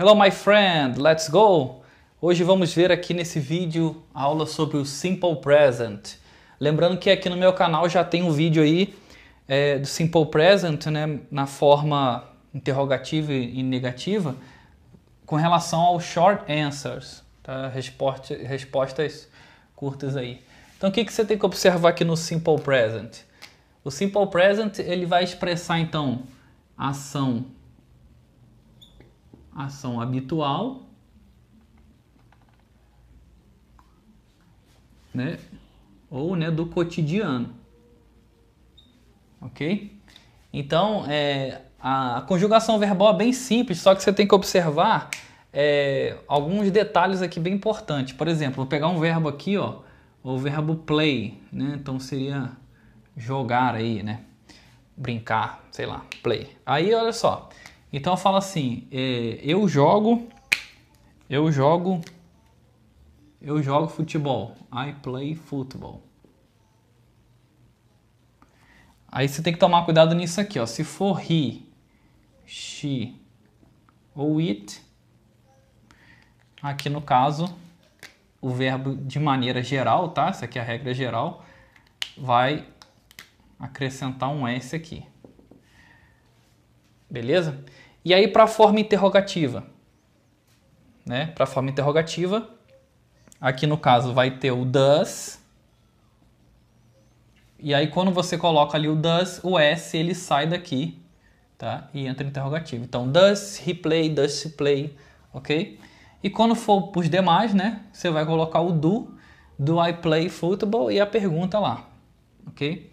Hello my friend, let's go! Hoje vamos ver aqui nesse vídeo a aula sobre o Simple Present. Lembrando que aqui no meu canal já tem um vídeo aí é, do Simple Present, né, na forma interrogativa e negativa, com relação ao Short Answers, tá? Resposta, respostas curtas aí. Então o que, que você tem que observar aqui no Simple Present? O Simple Present ele vai expressar então ação ação habitual, né? Ou né, do cotidiano. Ok? Então, é, a, a conjugação verbal é bem simples, só que você tem que observar é, alguns detalhes aqui bem importantes. Por exemplo, vou pegar um verbo aqui, ó, o verbo play, né? Então seria jogar aí, né? Brincar, sei lá, play. Aí olha só, então eu falo assim, é, eu jogo, eu jogo, eu jogo futebol. I play football. Aí você tem que tomar cuidado nisso aqui, ó. Se for he, she ou it, aqui no caso, o verbo de maneira geral, tá? Essa aqui é a regra geral, vai acrescentar um S aqui. Beleza? E aí para a forma interrogativa, né? Para a forma interrogativa, aqui no caso vai ter o does. E aí quando você coloca ali o does, o s ele sai daqui, tá? E entra interrogativo. Então does he play, does she play, OK? E quando for para os demais, né? Você vai colocar o do, do I play football e a pergunta lá, OK?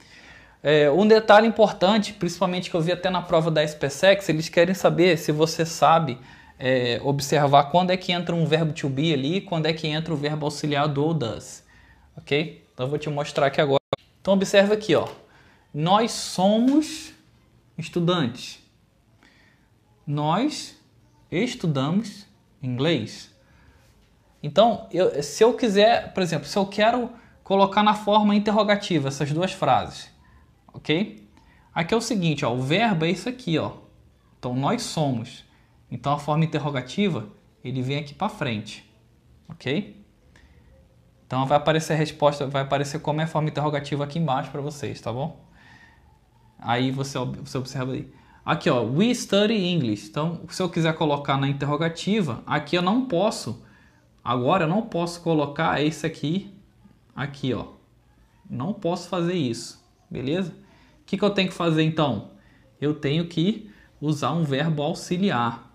É, um detalhe importante, principalmente que eu vi até na prova da SPSEX, eles querem saber se você sabe é, observar quando é que entra um verbo to be ali e quando é que entra o verbo auxiliar do ou does. Ok? Então eu vou te mostrar aqui agora. Então observa aqui, ó. Nós somos estudantes. Nós estudamos inglês. Então, eu, se eu quiser, por exemplo, se eu quero colocar na forma interrogativa essas duas frases, ok? Aqui é o seguinte, ó, o verbo é isso aqui, ó. Então nós somos. Então a forma interrogativa ele vem aqui para frente, ok? Então vai aparecer a resposta, vai aparecer como é a forma interrogativa aqui embaixo para vocês, tá bom? Aí você, você observa aí. Aqui, ó, we study English. Então, se eu quiser colocar na interrogativa, aqui eu não posso. Agora eu não posso colocar esse aqui, aqui, ó. Não posso fazer isso, beleza? O que, que eu tenho que fazer então? Eu tenho que usar um verbo auxiliar.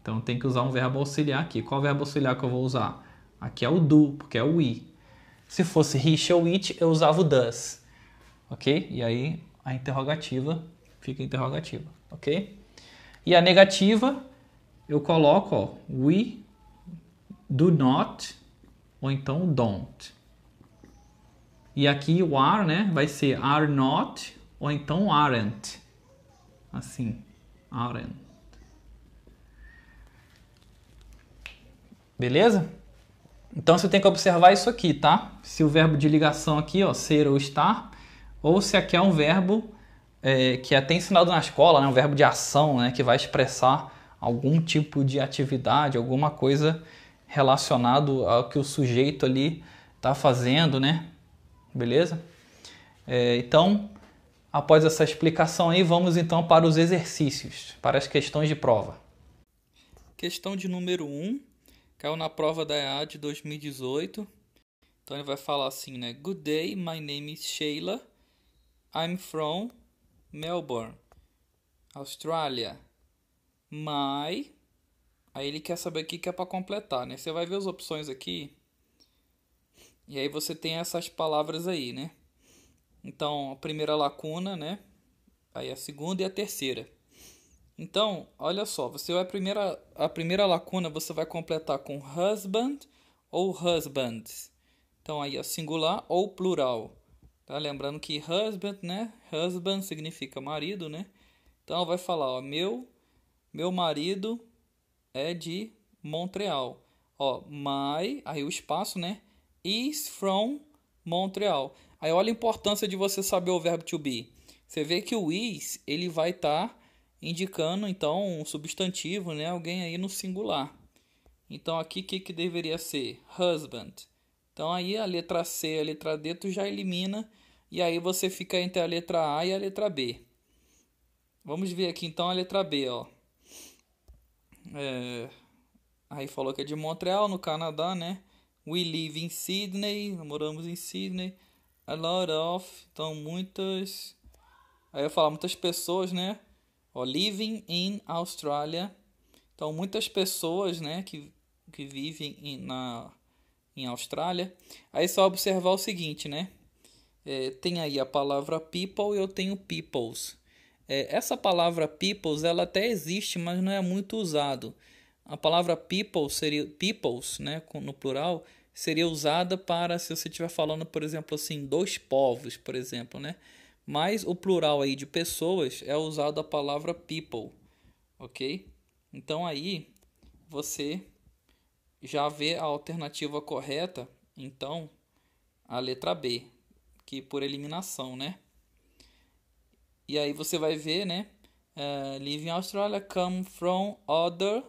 Então tem que usar um verbo auxiliar aqui. Qual verbo auxiliar que eu vou usar? Aqui é o do, porque é o we. Se fosse he ou it, eu usava o does. Ok? E aí a interrogativa fica interrogativa. Ok? E a negativa, eu coloco ó, we do not ou então don't. E aqui o are, né, vai ser are not ou então aren't. Assim, aren't. Beleza? Então você tem que observar isso aqui, tá? Se o verbo de ligação aqui, ó, ser ou estar, ou se aqui é um verbo é, que é até ensinado na escola, né, um verbo de ação, né, que vai expressar algum tipo de atividade, alguma coisa relacionado ao que o sujeito ali está fazendo, né? beleza? É, então, após essa explicação aí, vamos então para os exercícios, para as questões de prova. Questão de número 1, um, caiu na prova da EA de 2018. Então ele vai falar assim, né? Good day, my name is Sheila. I'm from Melbourne, Australia My. Aí ele quer saber o que é para completar, né? Você vai ver as opções aqui. E aí você tem essas palavras aí, né? Então, a primeira lacuna, né? Aí a segunda e a terceira. Então, olha só, você vai a primeira a primeira lacuna você vai completar com husband ou husbands. Então aí é singular ou plural. Tá lembrando que husband, né? Husband significa marido, né? Então vai falar, ó, meu meu marido é de Montreal. Ó, my, aí o espaço, né? is from Montreal. Aí olha a importância de você saber o verbo to be. Você vê que o is ele vai estar tá indicando então um substantivo, né? Alguém aí no singular. Então aqui o que, que deveria ser? Husband. Então aí a letra C, a letra D tu já elimina e aí você fica entre a letra A e a letra B. Vamos ver aqui então a letra B, ó. É... Aí falou que é de Montreal, no Canadá, né? We live in Sydney, moramos em Sydney. A lot of, então muitas. Aí eu falo muitas pessoas, né? living in Australia. Então muitas pessoas, né, que, que vivem em, na em Austrália. Aí só observar o seguinte, né? É, tem aí a palavra people e eu tenho peoples. É, essa palavra peoples ela até existe, mas não é muito usado. A palavra people seria peoples, né, no plural, seria usada para se você estiver falando, por exemplo, assim, dois povos, por exemplo, né? Mas o plural aí de pessoas é usado a palavra people, ok? Então aí você já vê a alternativa correta, então a letra B, que por eliminação, né? E aí você vai ver, né? Uh, eh, living Australia come from other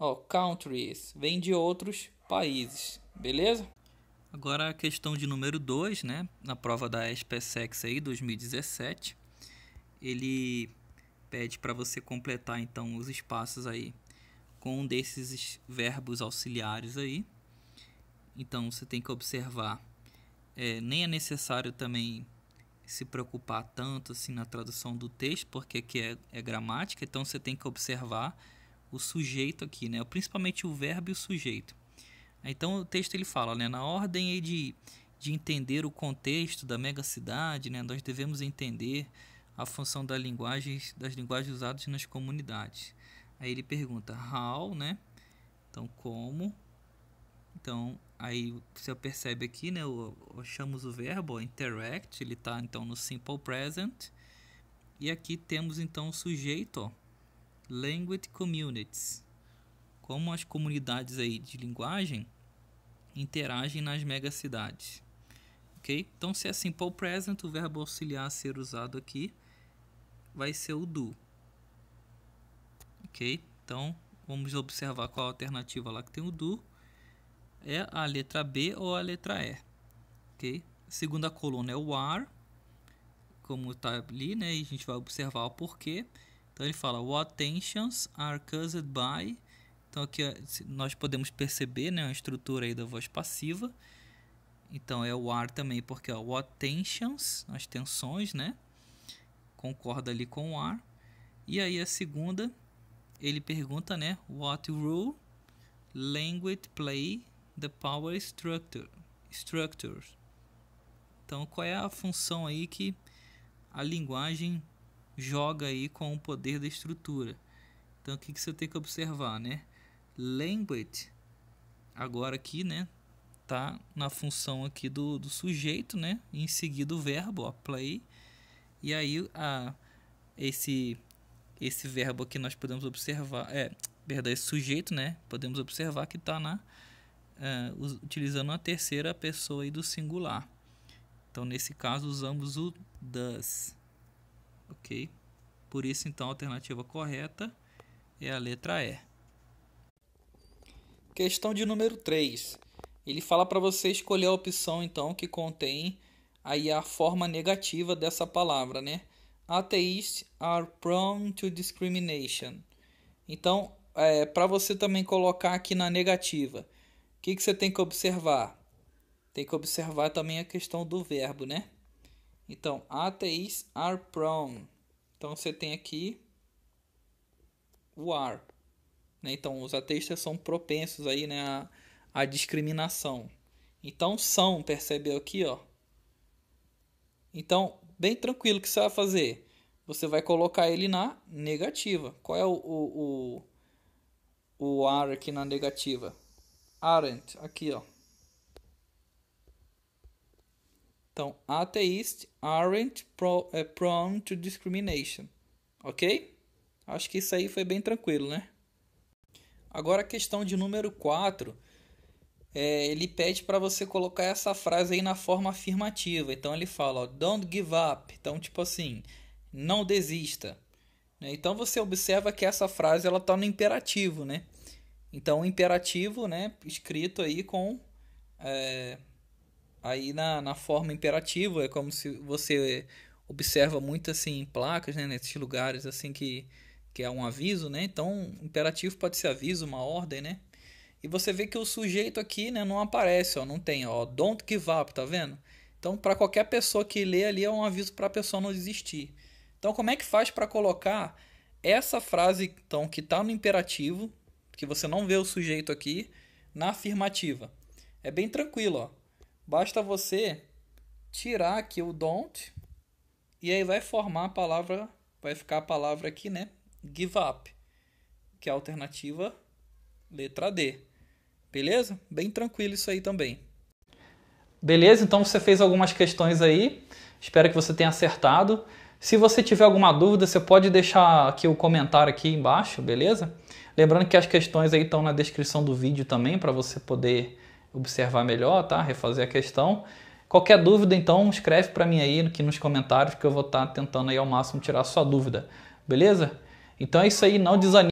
Ó, countries vem de outros países, beleza? Agora a questão de número 2, né? Na prova da SPSEX aí 2017, ele pede para você completar então os espaços aí com um desses verbos auxiliares aí. Então você tem que observar. É, nem é necessário também se preocupar tanto assim na tradução do texto, porque aqui é, é gramática, então você tem que observar o sujeito aqui, né? principalmente o verbo e o sujeito. Então o texto ele fala, né? na ordem de, de entender o contexto da megacidade, né? nós devemos entender a função da linguagem, das linguagens usadas nas comunidades. Aí ele pergunta, how, né? Então como? Então aí você percebe aqui, né? chamamos o verbo ó, interact, ele está então no simple present. E aqui temos então o sujeito, ó, Language Communities. Como as comunidades aí de linguagem interagem nas megacidades. Ok? Então, se é simple present, o verbo auxiliar a ser usado aqui vai ser o do. Ok? Então, vamos observar qual a alternativa lá que tem o do. É a letra B ou a letra E. Ok? A segunda coluna é o are, como está ali, né? E a gente vai observar o porquê. Então ele fala: What tensions are caused by. Então aqui nós podemos perceber né, a estrutura aí da voz passiva. Então é o ar também, porque ó, what tensions, as tensões, né? Concorda ali com o ar. E aí a segunda, ele pergunta, né? What role language play the power structure? Structures. Então qual é a função aí que a linguagem joga aí com o poder da estrutura. Então o que, que você tem que observar, né? Language, agora aqui, né? Tá na função aqui do, do sujeito, né? Em seguida o verbo, ó, play. E aí a, esse, esse verbo aqui nós podemos observar, é, verdade, esse sujeito, né? Podemos observar que está na uh, utilizando a terceira pessoa aí do singular. Então nesse caso usamos o does ok? Por isso, então, a alternativa correta é a letra E. Questão de número 3. Ele fala para você escolher a opção, então, que contém aí a forma negativa dessa palavra, né? Atheists are prone to discrimination. Então, é, para você também colocar aqui na negativa, o que, que você tem que observar? Tem que observar também a questão do verbo, né? Então, ateis are prone. Então, você tem aqui o are. Né? Então, os ateístas são propensos aí, né, à, à discriminação. Então, são, percebeu aqui, ó. Então, bem tranquilo, o que você vai fazer? Você vai colocar ele na negativa. Qual é o, o, o, o are aqui na negativa? Aren't, aqui, ó. Então, atheists aren't pro, é, prone to discrimination. Ok? Acho que isso aí foi bem tranquilo, né? Agora a questão de número 4. É, ele pede para você colocar essa frase aí na forma afirmativa. Então ele fala, ó, don't give up. Então, tipo assim, não desista. Né? Então você observa que essa frase ela está no imperativo, né? Então, imperativo, né? Escrito aí com é, Aí na, na forma imperativa é como se você observa muito assim em placas, né, nesses lugares assim que que é um aviso, né? Então, imperativo pode ser aviso, uma ordem, né? E você vê que o sujeito aqui, né, não aparece, ó, não tem, ó, don't give up, tá vendo? Então, para qualquer pessoa que lê ali é um aviso para a pessoa não desistir. Então, como é que faz para colocar essa frase então que está no imperativo, que você não vê o sujeito aqui, na afirmativa? É bem tranquilo, ó. Basta você tirar aqui o don't e aí vai formar a palavra, vai ficar a palavra aqui, né? Give up, que é a alternativa letra D. Beleza? Bem tranquilo isso aí também. Beleza? Então você fez algumas questões aí. Espero que você tenha acertado. Se você tiver alguma dúvida, você pode deixar aqui o comentário aqui embaixo, beleza? Lembrando que as questões aí estão na descrição do vídeo também para você poder observar melhor, tá? Refazer a questão. Qualquer dúvida, então, escreve para mim aí aqui nos comentários que eu vou estar tá tentando aí ao máximo tirar sua dúvida. Beleza? Então é isso aí, não desanime.